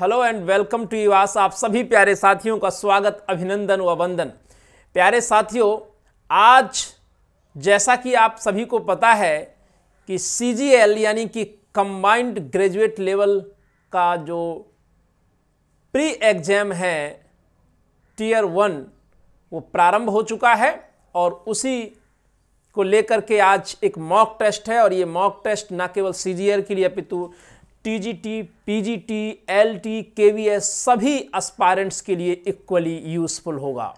Hello and welcome to युवास आप सभी प्यारे साथियों का स्वागत अभिनंदन व वंदन प्यारे साथियों आज जैसा कि आप सभी को पता है कि सी यानी कि कंबाइंड ग्रेजुएट लेवल का जो प्री एग्जाम है टीयर वन वो प्रारंभ हो चुका है और उसी को लेकर के आज एक मॉक टेस्ट है और ये मॉक टेस्ट ना केवल सी के लिए अपितु टीजीटी, पीजीटी, एलटी, केवीएस सभी एस्पायरेंट्स के लिए इक्वली यूजफुल होगा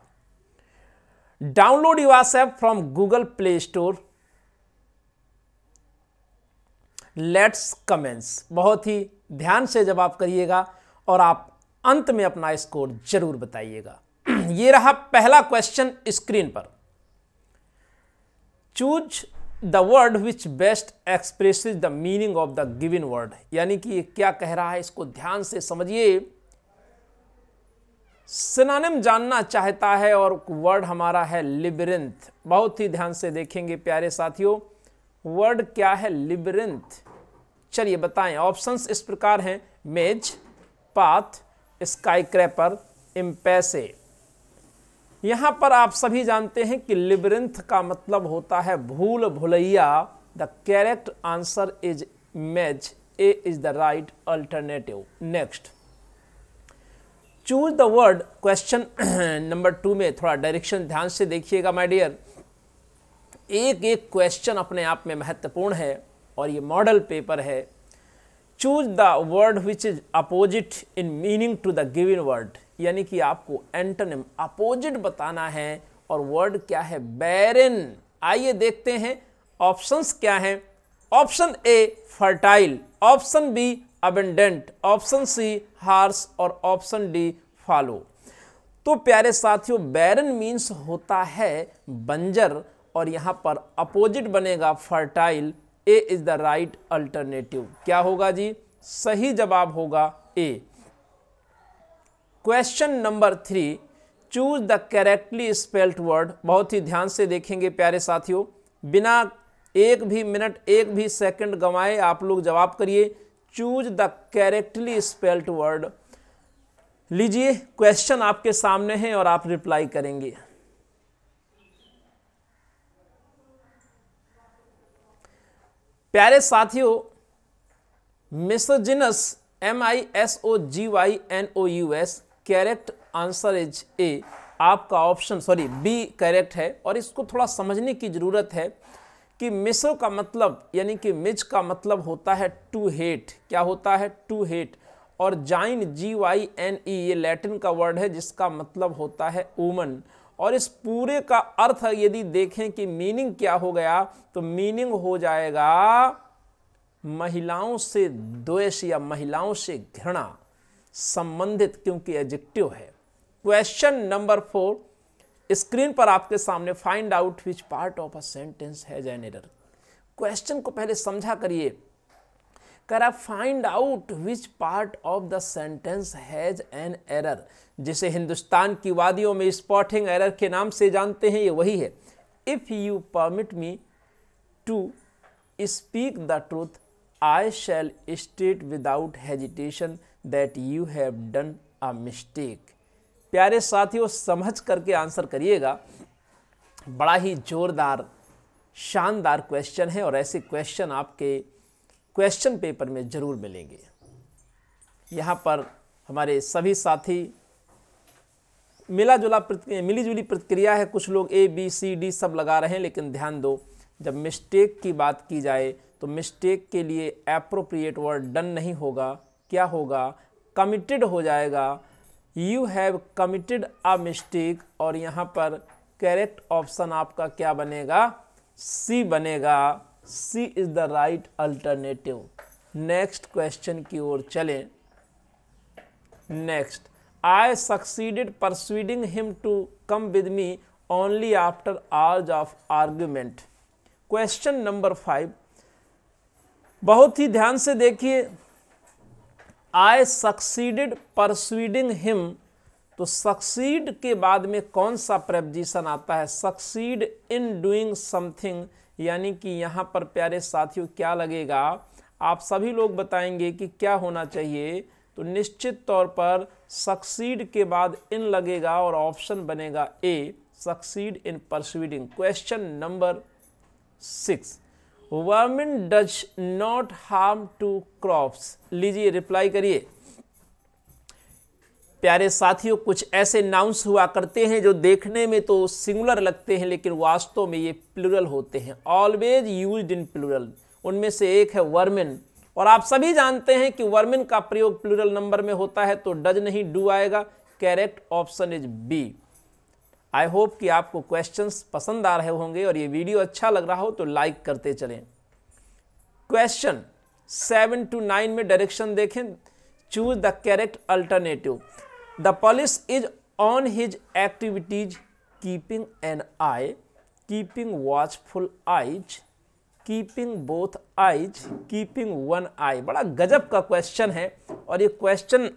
डाउनलोड यूआस app from Google Play Store let's comments बहुत ही ध्यान से जवाब करिएगा और आप अंत में अपना स्कोर जरूर बताइएगा ये रहा पहला क्वेश्चन स्क्रीन पर choose the word which best express the meaning of the given word यानी कि ये क्या कह रहा है इसको ध्यान से समझिए सिनानिम जानना चाहता है और वर्ड हमारा है लिबरिंथ बहुत ही ध्यान से देखेंगे प्यारे साथियों वर्ड क्या है लिबरिंथ चलिए बताएं ऑप्शंस इस प्रकार हैं मेज पाथ स्काई क्रैपर इम्पैसे यहां पर आप सभी जानते हैं कि लिबरिंथ का मतलब होता है भूल भुलैया the correct answer is match A is the right alternative next choose the word question number two में थोड़ा डायरेक्शन ध्यान से देखिएगा माय डियर एक एक क्वेश्चन अपने आप में महत्वपूर्ण है और ये मॉडल पेपर है choose the word which is opposite in meaning to the given word यानी कि आपको एंटोनिम अपोजिट बताना है और वर्ड क्या है बैरन आइए देखते हैं ऑप्शंस क्या हैं option A fertile option B abundant option C harsh और ऑप्शन डी फॉलो तो प्यारे साथियों बैरन मीन्स होता है बंजर और यहाँ पर अपोजिट बनेगा fertile A is the right alternative क्या होगा जी सही जवाब होगा A question number three choose the correctly spelt word बहुत ही ध्यान से देखेंगे प्यारे साथियों बिना एक भी मिनट एक भी सेकंड गंवाए आप लोग जवाब करिए choose the correctly spelt word लीजिए क्वेश्चन आपके सामने है और आप रिप्लाई करेंगे प्यारे साथियों misogynous M I S O G Y N O U S correct answer is A आपका ऑप्शन सॉरी बी करेक्ट है और इसको थोड़ा समझने की ज़रूरत है कि मिसो का मतलब यानी कि मिज का मतलब होता है टू हेट क्या होता है टू हेट और जाइन जी वाई एन ई ये लैटिन का वर्ड है जिसका मतलब होता है वूमन और इस पूरे का अर्थ यदि देखें कि मीनिंग क्या हो गया तो मीनिंग हो जाएगा महिलाओं से द्वेष या महिलाओं से घृणा संबंधित क्योंकि एजेक्टिव है क्वेश्चन नंबर फोर स्क्रीन पर आपके सामने find out which part of a sentence है जेनेरल क्वेश्चन को पहले समझा करिए करा find out which part of the sentence has an error जिसे हिंदुस्तान की वादियों में स्पॉटिंग एरर के नाम से जानते हैं ये वही है if you permit me to speak the truth I shall state without hesitation that you have done a mistake प्यारे साथियों समझ करके आंसर करिएगा बड़ा ही जोरदार शानदार क्वेश्चन है और ऐसे क्वेश्चन आपके क्वेश्चन पेपर में ज़रूर मिलेंगे यहाँ पर हमारे सभी साथी मिला जुला प्रतिक्रिया मिली जुली प्रतिक्रिया है कुछ लोग ए बी सी डी सब लगा रहे हैं लेकिन ध्यान दो जब मिस्टेक की बात की जाए तो मिस्टेक के लिए अप्रोप्रिएट वर्ड डन नहीं होगा क्या होगा कमिटेड हो जाएगा you have committed a mistake और यहाँ पर करेक्ट ऑप्शन आपका क्या बनेगा सी बनेगा C is the right alternative next question की ओर चलें next I succeeded persuading him to come with me only after hours of argument question number five बहुत ही ध्यान से देखिए आई सक्सीडेड परसुडिंग हिम तो सक्सीड के बाद में कौन सा प्रेपजिशन आता है सक्सीड इन डूइंग समथिंग यानी कि यहाँ पर प्यारे साथियों क्या लगेगा आप सभी लोग बताएंगे कि क्या होना चाहिए तो निश्चित तौर पर सक्सीड के बाद इन लगेगा और ऑप्शन बनेगा A succeed in persuading question number six vermin does not harm to crops लीजिए रिप्लाई करिए प्यारे साथियों कुछ ऐसे नाउंस हुआ करते हैं जो देखने में तो सिंगुलर लगते हैं लेकिन वास्तव में ये प्लूरल होते हैं ऑलवेज यूज इन प्लूरल उनमें से एक है वर्मिन और आप सभी जानते हैं कि वर्मिन का प्रयोग प्लूरल नंबर में होता है तो डज नहीं डू आएगा correct option is B I hope कि आपको क्वेश्चन पसंद आ रहे होंगे और ये वीडियो अच्छा लग रहा हो तो लाइक करते चलें क्वेश्चन सेवन टू नाइन में डायरेक्शन देखें choose the correct alternative the police is on his activities keeping an eye keeping watchful eyes keeping both eyes keeping one eye बड़ा गजब का क्वेश्चन है और ये क्वेश्चन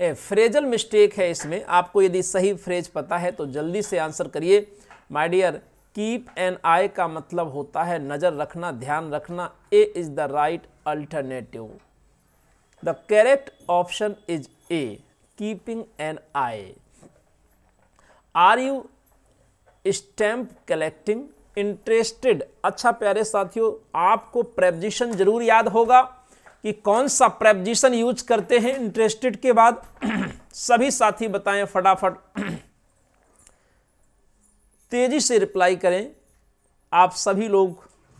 फ्रेजल मिस्टेक है इसमें आपको यदि सही फ्रेज पता है तो जल्दी से आंसर करिए my dear keep an eye का मतलब होता है नज़र रखना ध्यान रखना A is the right alternative the correct option is A keeping an eye are you stamp collecting interested अच्छा प्यारे साथियों आपको प्रेपजिशन जरूर याद होगा कि कौन सा प्रेपजिशन यूज करते हैं इंटरेस्टेड के बाद सभी साथी बताएं फटाफट तेजी से रिप्लाई करें आप सभी लोग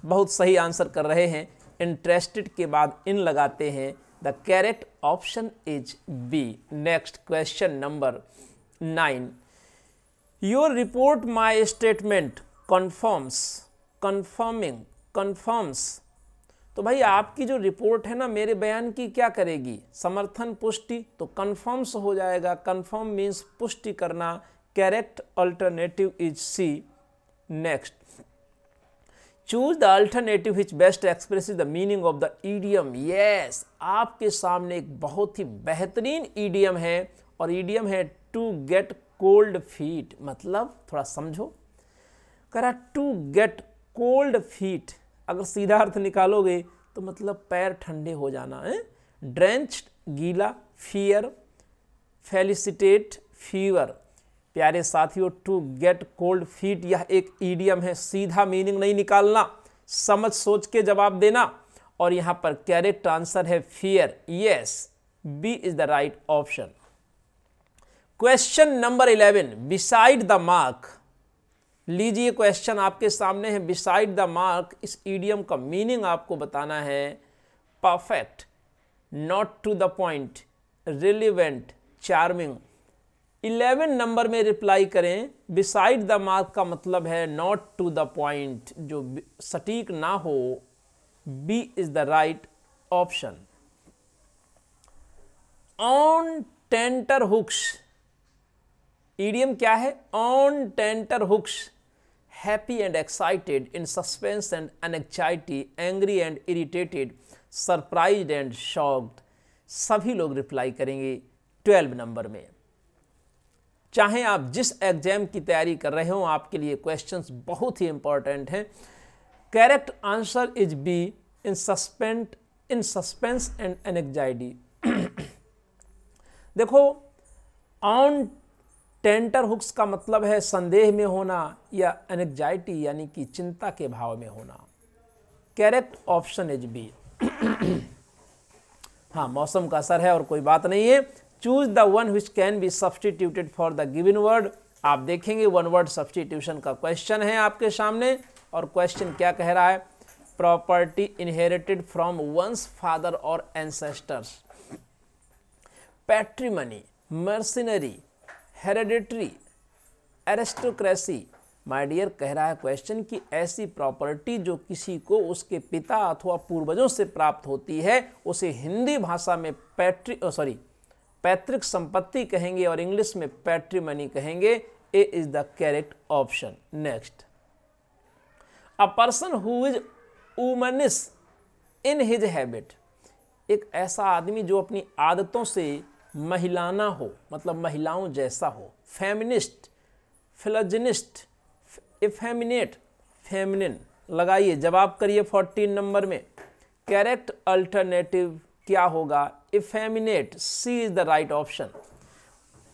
बहुत सही आंसर कर रहे हैं इंटरेस्टेड के बाद इन लगाते हैं the correct option is B. Next question number 9. Your report my statement confirms, confirming, confirms. तो भाई आपकी जो रिपोर्ट है ना मेरे बयान की क्या करेगी समर्थन पुष्टि तो कन्फर्म्स हो जाएगा कन्फर्म मीन्स पुष्टि करना correct alternative is C next choose the alternative which best express the meaning of the idiom yes आपके सामने एक बहुत ही बेहतरीन ईडियम है और ईडियम है टू गेट कोल्ड फीट मतलब थोड़ा समझो करा टू गेट कोल्ड फीट अगर सीधा अर्थ निकालोगे तो मतलब पैर ठंडे हो जाना है ड्रेंच गीला फियर फेलिसिटेट फीवर प्यारे साथियों टू गेट कोल्ड फीट यह एक ईडियम है सीधा मीनिंग नहीं निकालना समझ सोच के जवाब देना और यहां पर कैरेक्ट आंसर है fear yes B is the right option question number eleven beside the mark लीजिए क्वेश्चन आपके सामने है बिसाइड द मार्क इस ईडियम का मीनिंग आपको बताना है perfect not to the point relevant charming eleven number में रिप्लाई करें बिसाइड द मार्क का मतलब है नॉट टू द पॉइंट जो सटीक ना हो B is the right option on tenterhooks idiom क्या है on tenterhooks happy and excited in suspense and anxiety angry and irritated surprise and shocked सभी लोग रिप्लाई करेंगे ट्वेल्व नंबर में चाहे आप जिस एग्ज़ाम की तैयारी कर रहे हो आपके लिए क्वेश्चंस बहुत ही इंपॉर्टेंट हैं correct answer is B in suspense in suspense and anxiety देखो ऑन टेंटर हुक्स का मतलब है संदेह में होना या एनग्जाइटी यानी कि चिंता के भाव में होना करेक्ट ऑप्शन इज बी हाँ मौसम का असर है और कोई बात नहीं है choose the one which can be substituted for the given word आप देखेंगे वन वर्ड सब्सटीट्यूशन का क्वेश्चन है आपके सामने और क्वेश्चन क्या कह रहा है property inherited from one's father और ancestors patrimony mercenary hereditary aristocracy my dear कह रहा है क्वेश्चन कि ऐसी प्रॉपर्टी जो किसी को उसके पिता अथवा पूर्वजों से प्राप्त होती है उसे हिंदी भाषा में पैट्री सॉरी पैतृक संपत्ति कहेंगे और इंग्लिश में पैट्रीमनी कहेंगे A is the correct option next a person who is womanish in his habit एक ऐसा आदमी जो अपनी आदतों से महिलाना हो मतलब महिलाओं जैसा हो फेमिनिस्ट फिलजनिस्ट इफेमिनेट फेमिनिन लगाइए जवाब करिए फोर्टीन नंबर में कैरेक्ट अल्टरनेटिव क्या होगा effeminate C is the right option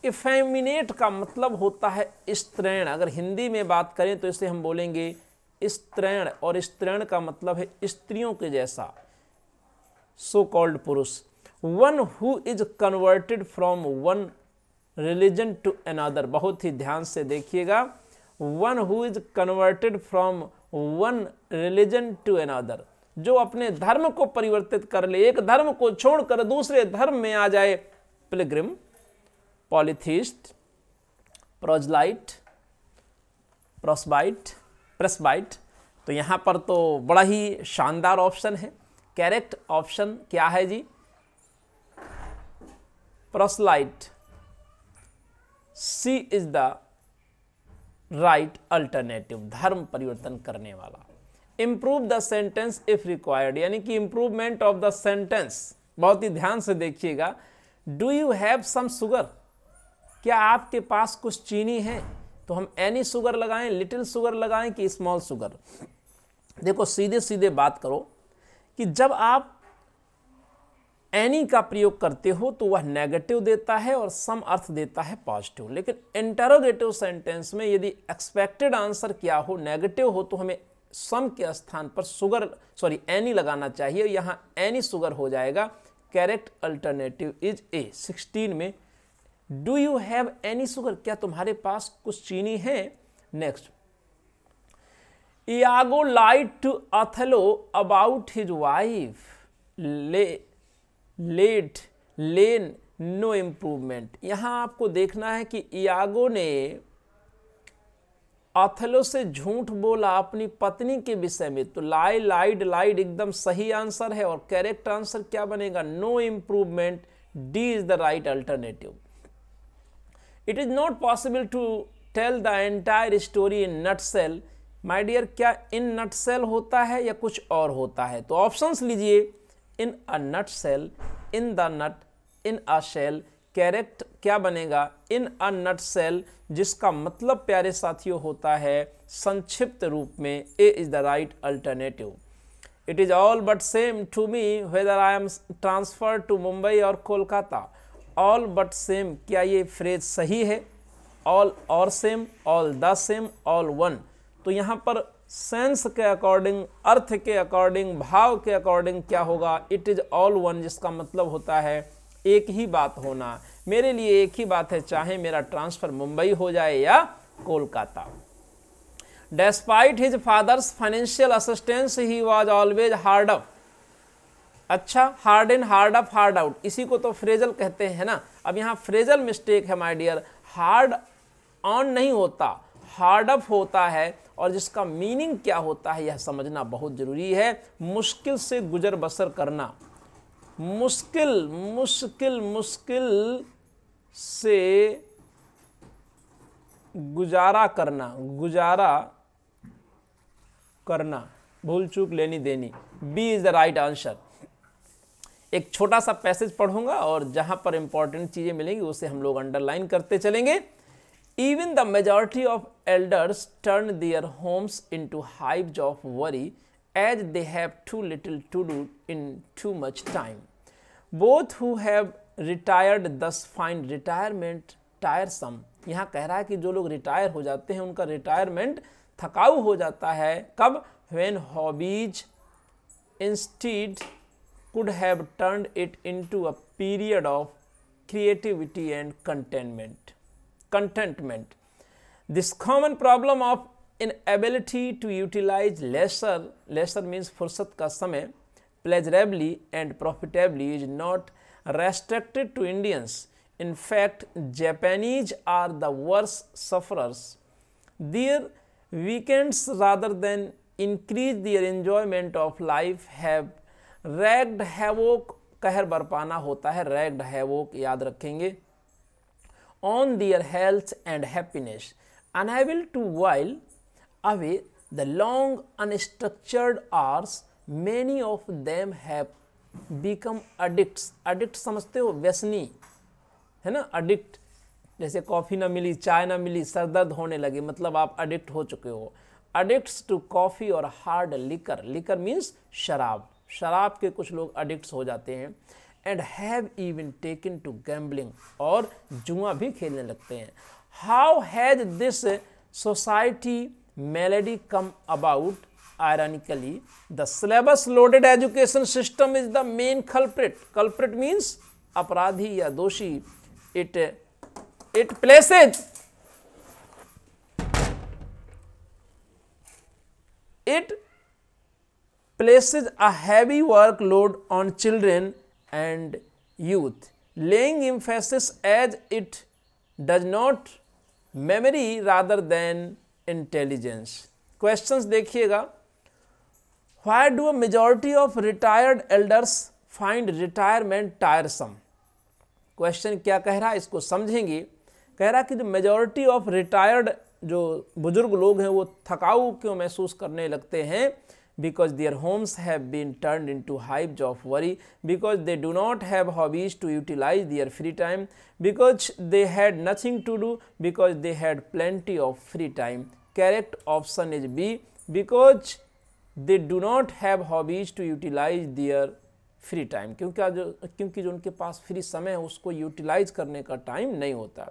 effeminate का मतलब होता है स्त्रैण अगर हिंदी में बात करें तो इसे हम बोलेंगे स्त्रैण और स्त्रैण का मतलब है स्त्रियों के जैसा सो कॉल्ड पुरुष one who is converted from one religion to another बहुत ही ध्यान से देखिएगा one who is converted from one religion to another जो अपने धर्म को परिवर्तित कर ले एक धर्म को छोड़कर दूसरे धर्म में आ जाए पिलग्रिम पॉलिथिस्ट प्रोजलाइट प्रोसबाइट प्रेसबाइट तो यहाँ पर तो बड़ा ही शानदार ऑप्शन है कैरेक्ट ऑप्शन क्या है जी proselyte C is the right alternative धर्म परिवर्तन करने वाला improve the sentence if required यानी कि इम्प्रूवमेंट ऑफ द सेंटेंस बहुत ही ध्यान से देखिएगा do you have some sugar क्या आपके पास कुछ चीनी है तो हम एनी सुगर लगाएं लिटिल सुगर लगाएं कि स्मॉल सुगर देखो सीधे सीधे बात करो कि जब आप एनी का प्रयोग करते हो तो वह नेगेटिव देता है और सम अर्थ देता है पॉजिटिव लेकिन इंटरोगेटिव सेंटेंस में यदि एक्सपेक्टेड आंसर क्या हो नेगेटिव हो तो हमें सम के स्थान पर सुगर सॉरी एनी लगाना चाहिए यहाँ एनी सुगर हो जाएगा correct alternative is A sixteen में do you have any sugar क्या तुम्हारे पास कुछ चीनी है next light to to about his wife lay let lain no improvement यहाँ आपको देखना है कि इयागो ने अथलो से झूठ बोला अपनी पत्नी के विषय में तो लाई लाइड लाइड एकदम सही आंसर है और करेक्ट आंसर क्या बनेगा no improvement D is the right alternative it is not possible to tell the entire story in nutshell my dear क्या इन नट सेल होता है या कुछ और होता है तो ऑप्शंस लीजिए in a nutshell in the nut in a cell correct क्या बनेगा इन अ नट सेल जिसका मतलब प्यारे साथियों होता है संक्षिप्त रूप में A is the right alternative it is all but same to me whether I am transfer to Mumbai और कोलकाता ऑल बट सेम क्या ये फ्रेज सही है ऑल और same all the same all one तो यहाँ पर सेंस के अकॉर्डिंग अर्थ के अकॉर्डिंग भाव के अकॉर्डिंग क्या होगा इट इज़ ऑल वन जिसका मतलब होता है एक ही बात होना मेरे लिए एक ही बात है चाहे मेरा ट्रांसफ़र मुंबई हो जाए या Kolkata despite his father's financial assistance he was always hard up अच्छा hard in hard up hard out इसी को तो फ्रेजल कहते हैं ना अब यहाँ फ्रेजल मिस्टेक है माई डियर हार्ड ऑन नहीं होता हार्ड अप होता है और जिसका मीनिंग क्या होता है यह समझना बहुत ज़रूरी है मुश्किल से गुजर बसर करना मुश्किल मुश्किल मुश्किल से गुजारा करना गुजारा करना भूल चूक लेनी देनी B is the right answer एक छोटा सा पैसेज पढ़ूंगा और जहां पर इंपॉर्टेंट चीज़ें मिलेंगी उसे हम लोग अंडरलाइन करते चलेंगे even the majority of elders turn their homes into hives of worry as they have too little to do in too much time both who have retired thus find retirement tiresome यहाँ कह रहा है कि जो लोग retire हो जाते हैं उनका रिटायरमेंट थकाऊ हो जाता है कब when hobbies instead could have turn it into a period of creativity and containment contentment this common problem of inability to utilise leisure leisure means फुर्सत का समय pleasurably and profitably is not restricted to Indians. In fact, Japanese are the worst sufferers. Their weekends rather than increase their enjoyment of life have ragged havoc कहर बरपाना होता है ragged havoc याद रखेंगे on their health and happiness unable to while away the long unstructured hours many of them have become addict addict समझते हो व्यसनी है ना addict जैसे कॉफ़ी ना मिली चाय ना मिली सर दर्द होने लगे मतलब आप अडिक्ट हो चुके हो अडिक्ट टू कॉफ़ी और हार्ड लिकर लिकर मीन्स शराब शराब के कुछ लोग अडिक्ट हो जाते हैं and have even taken to gambling और जुआ भी खेलने लगते हैं how has this society malady come about Ironically, the syllabus loaded education system is the main culprit. Culprit means aparadhi ya doshi. It, it places it places a heavy workload on children and youth, laying emphasis as it does not memory rather than intelligence. Questions देखिएगा why do a majority of retired elders find retirement tiresome question क्या कह रहा है इसको समझेंगे कह रहा कि जो मेजॉरिटी ऑफ रिटायर्ड जो बुजुर्ग लोग हैं वो थकाऊ क्यों महसूस करने लगते हैं because their homes have been turned into hives of worry, because they do not have hobbies to utilize their free time, because they had nothing to do, because they had plenty of free time. Correct option is B, because they do not have hobbies to utilise their free time क्योंकि जो क्योंकि जो उनके पास free समय है उसको utilise करने का टाइम नहीं होता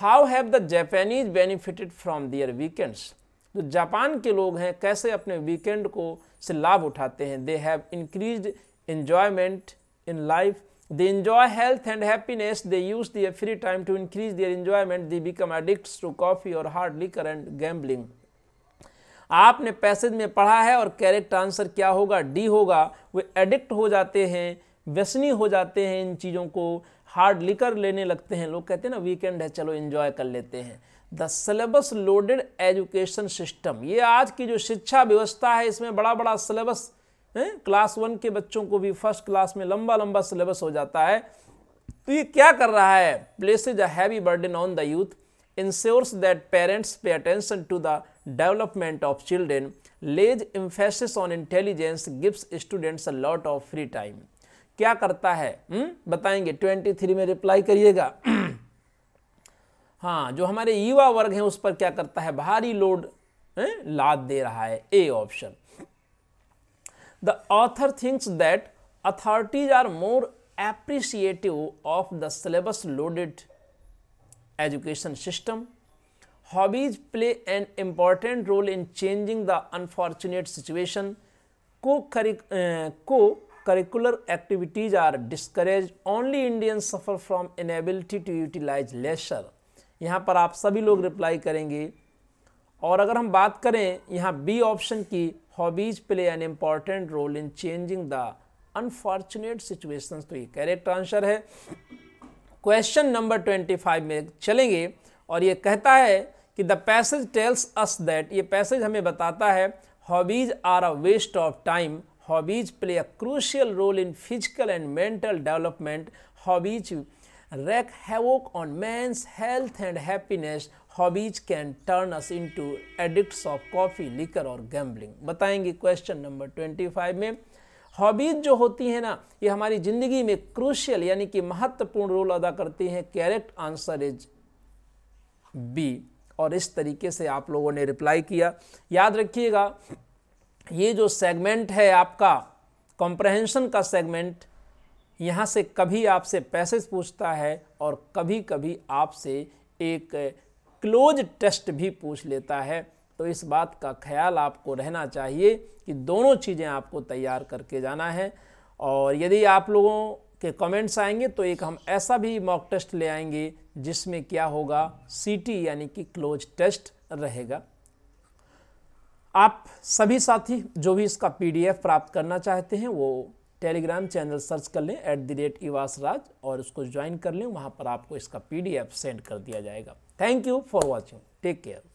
how have the Japanese benefited from their weekends जो जापान के लोग हैं कैसे अपने वीकेंड को से लाभ उठाते हैं they have increase enjoyment in life they enjoy health and happiness they use their free time to increase their enjoyment they become addict to coffee और हार्ड liquor एंड गैम्बलिंग आपने पैसेज में पढ़ा है और कैरेक्ट आंसर क्या होगा D होगा वे addict हो जाते हैं व्यसनी हो जाते हैं इन चीज़ों को हार्ड लिकर लेने लगते हैं लोग कहते हैं ना वीकेंड है चलो इन्जॉय कर लेते हैं the syllabus loaded education system ये आज की जो शिक्षा व्यवस्था है इसमें बड़ा बड़ा सिलेबस क्लास वन के बच्चों को भी फर्स्ट क्लास में लंबा लंबा सिलेबस हो जाता है तो ये क्या कर रहा है places a heavy burden on the youth ensures that parents pay attention to the development of children lays emphasis on intelligence gives students a lot of free time क्या करता है हुँ? बताएंगे 23 में रिप्लाई करिएगा हाँ जो हमारे युवा वर्ग हैं उस पर क्या करता है भारी लोड लाद दे रहा है A option the author thinks that authorities are more appreciative of the syllabus loaded education system hobbies play an important role in changing the unfortunate situation को co-curricular activities are discourage only Indian suffer from inability to utilise leisure यहाँ पर आप सभी लोग reply करेंगे और अगर हम बात करें यहाँ बी ऑप्शन की hobbies play an important role in changing the unfortunate situation तो ये करेक्ट आंसर है क्वेश्चन नंबर ट्वेंटी फाइव में चलेंगे और ये कहता है कि the passage tells us that ये पैसेज हमें बताता है hobbies are a waste of time hobbies play a crucial role in physical and mental development hobbies wreak havoc on man's health and happiness hobbies can turn us into addicts of coffee liquor और gambling बताएंगे question number 25 में hobbies जो होती हैं ना ये हमारी ज़िंदगी में क्रूशियल यानी कि महत्वपूर्ण रोल अदा करती हैं कैरेक्ट आंसर इज बी और इस तरीके से आप लोगों ने रिप्लाई किया याद रखिएगा ये जो सेगमेंट है आपका कॉम्प्रहेंशन का सेगमेंट यहाँ से कभी आपसे पैसेज पूछता है और कभी कभी आपसे एक क्लोज टेस्ट भी पूछ लेता है तो इस बात का ख्याल आपको रहना चाहिए कि दोनों चीज़ें आपको तैयार करके जाना है और यदि आप लोगों के कमेंट्स आएंगे तो एक हम ऐसा भी मॉक टेस्ट ले आएंगे जिसमें क्या होगा सीटी यानी कि क्लोज टेस्ट रहेगा आप सभी साथी जो भी इसका पीडीएफ प्राप्त करना चाहते हैं वो टेलीग्राम चैनल सर्च कर लें एट द रेट इवास राज और उसको ज्वाइन कर लें वहाँ पर आपको इसका पीडीएफ सेंड कर दिया जाएगा thank you for watching take care